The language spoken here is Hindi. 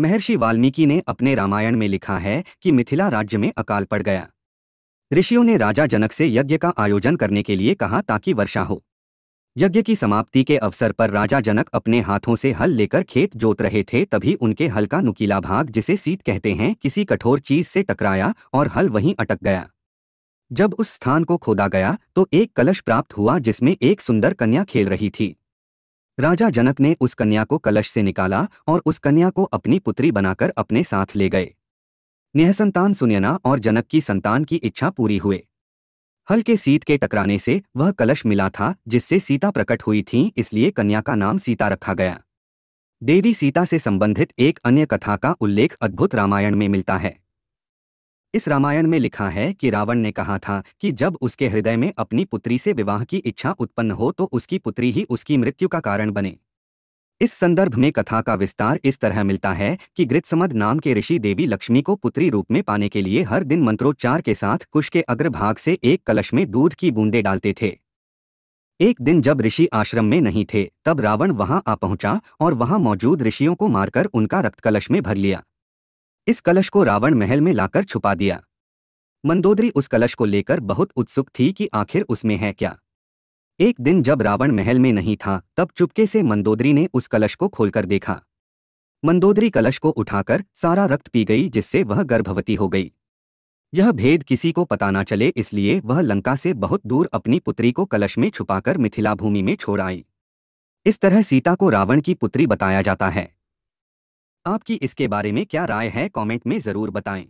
महर्षि वाल्मीकि ने अपने रामायण में लिखा है कि मिथिला राज्य में अकाल पड़ गया ऋषियों ने राजा जनक से यज्ञ का आयोजन करने के लिए कहा ताकि वर्षा हो यज्ञ की समाप्ति के अवसर पर राजा जनक अपने हाथों से हल लेकर खेत जोत रहे थे तभी उनके हल का नुकीला भाग जिसे सीत कहते हैं किसी कठोर चीज से टकराया और हल वहीं अटक गया जब उस स्थान को खोदा गया तो एक कलश प्राप्त हुआ जिसमें एक सुंदर कन्या खेल रही थी राजा जनक ने उस कन्या को कलश से निकाला और उस कन्या को अपनी पुत्री बनाकर अपने साथ ले गए निहसंतान सुनयना और जनक की संतान की इच्छा पूरी हुए हल्के सीत के टकराने से वह कलश मिला था जिससे सीता प्रकट हुई थी इसलिए कन्या का नाम सीता रखा गया देवी सीता से संबंधित एक अन्य कथा का उल्लेख अद्भुत रामायण में मिलता है इस रामायण में लिखा है कि रावण ने कहा था कि जब उसके हृदय में अपनी पुत्री से विवाह की इच्छा उत्पन्न हो तो उसकी पुत्री ही उसकी मृत्यु का कारण बने इस संदर्भ में कथा का विस्तार इस तरह मिलता है कि गृतसमद नाम के ऋषि देवी लक्ष्मी को पुत्री रूप में पाने के लिए हर दिन मंत्रोच्चार के साथ कुश के अग्रभाग से एक कलश में दूध की बूंदे डालते थे एक दिन जब ऋषि आश्रम में नहीं थे तब रावण वहां आ पहुंचा और वहां मौजूद ऋषियों को मारकर उनका रक्त कलश में भर लिया इस कलश को रावण महल में लाकर छुपा दिया मंदोदरी उस कलश को लेकर बहुत उत्सुक थी कि आखिर उसमें है क्या एक दिन जब रावण महल में नहीं था तब चुपके से मंदोदरी ने उस कलश को खोलकर देखा मंदोदरी कलश को उठाकर सारा रक्त पी गई जिससे वह गर्भवती हो गई यह भेद किसी को पता ना चले इसलिए वह लंका से बहुत दूर अपनी पुत्री को कलश में छुपाकर मिथिला भूमि में छोड़ आई इस तरह सीता को रावण की पुत्री बताया जाता है आपकी इसके बारे में क्या राय है कमेंट में ज़रूर बताएं